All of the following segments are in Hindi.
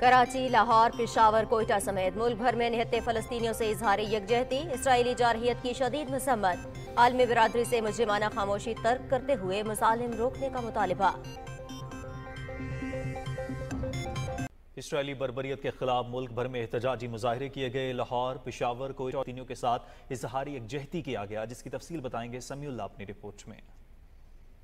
कराची लाहौर पिशावर कोयटा समेत मुल्क भर में निहत्ते फलस्तियों से इजहार यकजहती इसराइली जारहीत की शदीद मसम्मत आलमी बरदरी से मुजरमाना खामोशी तर्क करते हुए मुसालिम रोकने का मुतालबा इसराइली बरबरीत के खिलाफ मुल्क भर में एहतजाजी मुजाहरे किए गए लाहौर पिशावर कोयटा के साथ इजहारी यकजहती किया गया जिसकी तफसील बताएंगे समीउल्ला अपनी रिपोर्ट में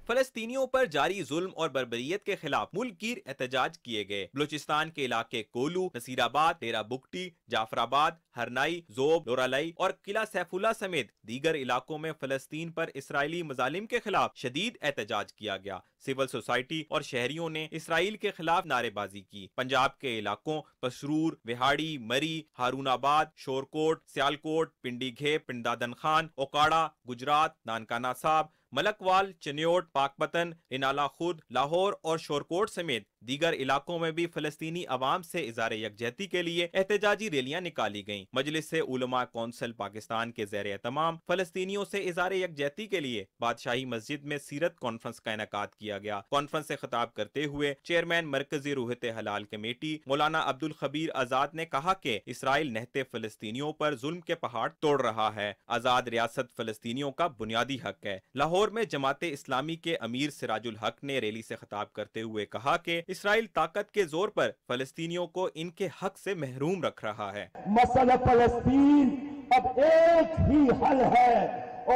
फलस्तीनियों पर जारी जुल्म और बरबरीत के खिलाफ मुल्क गिर एहतजाज किए गए बलूचिस्तान के इलाके कोलू नसीराबाद डेरा बुकटी जाफराबाद हरनाई जोब लोरालई और किला सैफुल्ला समेत दीगर इलाकों में फलस्तीन पर इसराइली मजालिम के खिलाफ शदीद एहतजाज किया गया सिविल सोसाइटी और शहरियों ने इसराइल के खिलाफ नारेबाजी की पंजाब के इलाकों पसरूर विहाड़ी मरी हारूनाबाद शोरकोट सियालकोट पिंडी घे पिंडादन खान ओकाड़ा गुजरात नानकाना साहब मलकवाल चनियोट पाकपतन इनाला खुद लाहौर और शोरकोट समेत दीगर इलाकों में भी फलस्तनी आवाम से इजार यकजहती के लिए एहतजाजी रैलियाँ निकाली गयी मजलिस से उलमा कौंसल पाकिस्तान के जैर तमाम फलस्तियों से इजार यकजहती के लिए बादशाही मस्जिद में सीरत कॉन्फ्रेंस का इनका किया गया कॉन्फ्रेंस से खिताब करते हुए चेयरमैन मरकजी रूहत हलाल कमेटी मौलाना अब्दुल खबीर आजाद ने कहा की इसराइल नहते फलस्तियों पर जुल्म के पहाड़ तोड़ रहा है आजाद रियासत फलस्तियों का बुनियादी हक है लाहौर में जमात इस्लामी के अमीर सिराजुल हक ने रैली से खिताब करते हुए कहा की इसराइल ताकत के जोर पर फलस्तीनियों को इनके हक से महरूम रख रहा है मसल फलस्तीन अब एक ही हल है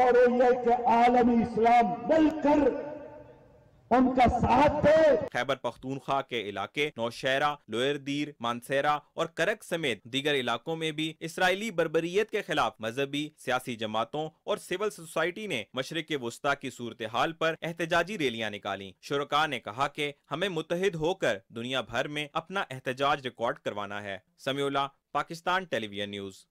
और ये आलमी इस्लाम मिलकर उनका साथ दे खैबर पख्तूनख्वा के इलाके नौशहरा लोयरदीर मानसेरा और करक समेत दीगर इलाकों में भी इसराइली बरबरीत के खिलाफ मजहबी सियासी जमातों और सिविल सोसाइटी ने मशरक वस्ता की सूरत हाल पर एहतजाजी रैलियाँ निकाली शुरुका ने कहा की हमें मुतहद होकर दुनिया भर में अपना एहतजाज रिकॉर्ड करवाना है समयोला पाकिस्तान टेलीविजन न्यूज